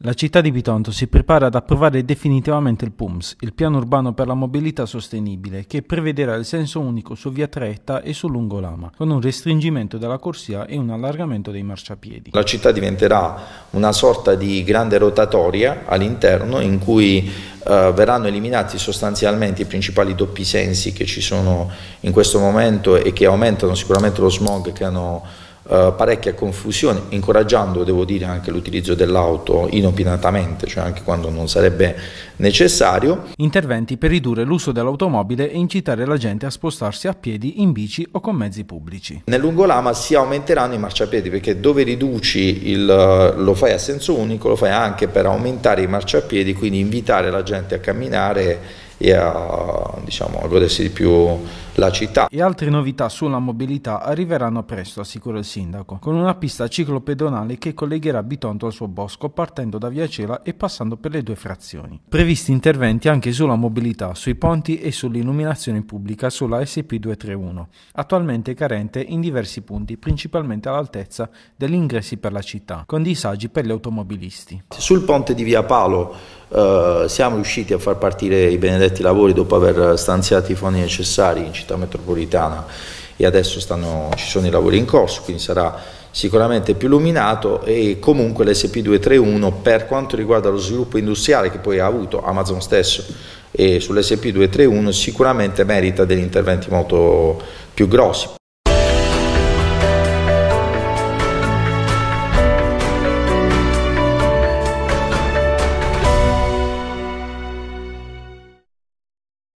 La città di Bitonto si prepara ad approvare definitivamente il PUMS, il piano urbano per la mobilità sostenibile, che prevederà il senso unico su via Tretta e su Lungolama, con un restringimento della corsia e un allargamento dei marciapiedi. La città diventerà una sorta di grande rotatoria all'interno in cui eh, verranno eliminati sostanzialmente i principali doppi sensi che ci sono in questo momento e che aumentano sicuramente lo smog che hanno eh, parecchia confusione, incoraggiando devo dire anche l'utilizzo dell'auto inopinatamente, cioè anche quando non sarebbe necessario. Interventi per ridurre l'uso dell'automobile e incitare la gente a spostarsi a piedi, in bici o con mezzi pubblici. Nel lungolama si aumenteranno i marciapiedi perché dove riduci il, lo fai a senso unico, lo fai anche per aumentare i marciapiedi, quindi invitare la gente a camminare e a, diciamo, a godersi di più la città. E altre novità sulla mobilità arriveranno presto, assicura il sindaco, con una pista ciclopedonale che collegherà Bitonto al suo bosco partendo da Via Cela e passando per le due frazioni. Previsti interventi anche sulla mobilità, sui ponti e sull'illuminazione pubblica sulla SP231, attualmente carente in diversi punti, principalmente all'altezza degli ingressi per la città, con disagi per gli automobilisti. Sul ponte di Via Palo eh, siamo riusciti a far partire i benedetti lavori dopo aver stanziato i fondi necessari in città città metropolitana e adesso stanno, ci sono i lavori in corso, quindi sarà sicuramente più illuminato e comunque l'SP231 per quanto riguarda lo sviluppo industriale che poi ha avuto Amazon stesso e sull'SP231 sicuramente merita degli interventi molto più grossi.